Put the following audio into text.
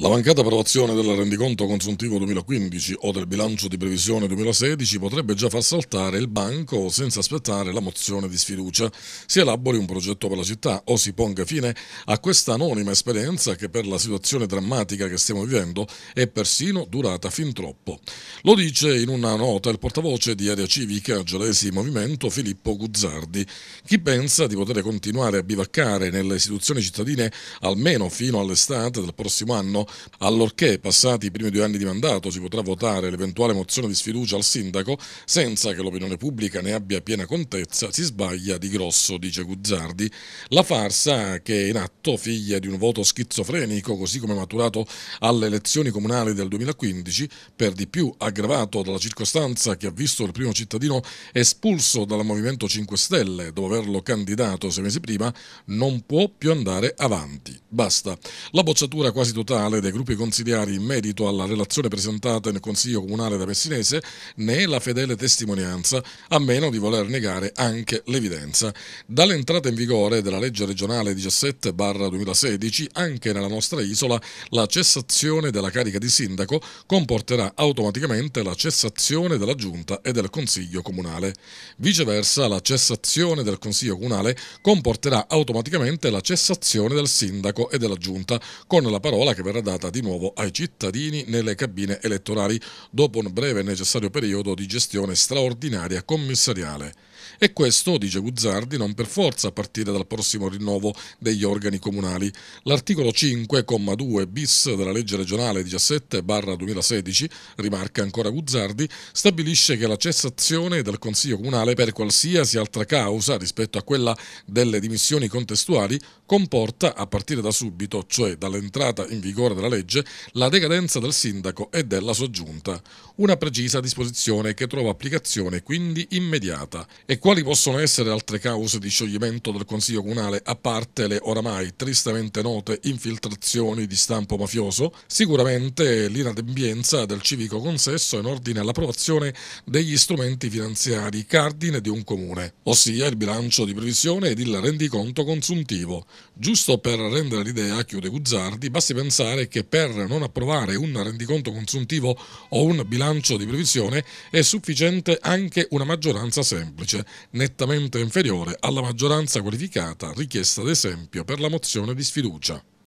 La mancata approvazione del rendiconto consuntivo 2015 o del bilancio di previsione 2016 potrebbe già far saltare il banco senza aspettare la mozione di sfiducia. Si elabori un progetto per la città o si ponga fine a questa anonima esperienza che per la situazione drammatica che stiamo vivendo è persino durata fin troppo. Lo dice in una nota il portavoce di Area Civica Gelesi Movimento Filippo Guzzardi. Chi pensa di poter continuare a bivaccare nelle istituzioni cittadine almeno fino all'estate del prossimo anno allorché, passati i primi due anni di mandato, si potrà votare l'eventuale mozione di sfiducia al sindaco senza che l'opinione pubblica ne abbia piena contezza, si sbaglia di grosso, dice Guzzardi. La farsa che è in atto, figlia di un voto schizofrenico, così come maturato alle elezioni comunali del 2015, per di più aggravato dalla circostanza che ha visto il primo cittadino espulso dal Movimento 5 Stelle dopo averlo candidato sei mesi prima, non può più andare avanti. Basta. La bocciatura quasi totale parere dei gruppi consigliari in merito alla relazione presentata nel Consiglio Comunale da Messinese né la fedele testimonianza, a meno di voler negare anche l'evidenza. Dall'entrata in vigore della legge regionale 17-2016, anche nella nostra isola, la cessazione della carica di sindaco comporterà automaticamente la cessazione della Giunta e del Consiglio Comunale. Viceversa, la cessazione del Consiglio Comunale comporterà automaticamente la cessazione del sindaco e della Giunta, con la parola che verrà sarà data di nuovo ai cittadini nelle cabine elettorali dopo un breve e necessario periodo di gestione straordinaria commissariale. E questo, dice Guzzardi, non per forza a partire dal prossimo rinnovo degli organi comunali. L'articolo 5,2 bis della legge regionale 17-2016, rimarca ancora Guzzardi, stabilisce che la cessazione del Consiglio comunale per qualsiasi altra causa rispetto a quella delle dimissioni contestuali comporta, a partire da subito, cioè dall'entrata in vigore della legge, la decadenza del sindaco e della soggiunta. Una precisa disposizione che trova applicazione quindi immediata e quali possono essere altre cause di scioglimento del Consiglio Comunale a parte le oramai tristemente note infiltrazioni di stampo mafioso? Sicuramente l'inadempienza del civico consesso in ordine all'approvazione degli strumenti finanziari cardine di un comune, ossia il bilancio di previsione ed il rendiconto consuntivo. Giusto per rendere l'idea, chiude Guzzardi, basti pensare che per non approvare un rendiconto consuntivo o un bilancio di previsione è sufficiente anche una maggioranza semplice invece nettamente inferiore alla maggioranza qualificata richiesta ad esempio per la mozione di sfiducia.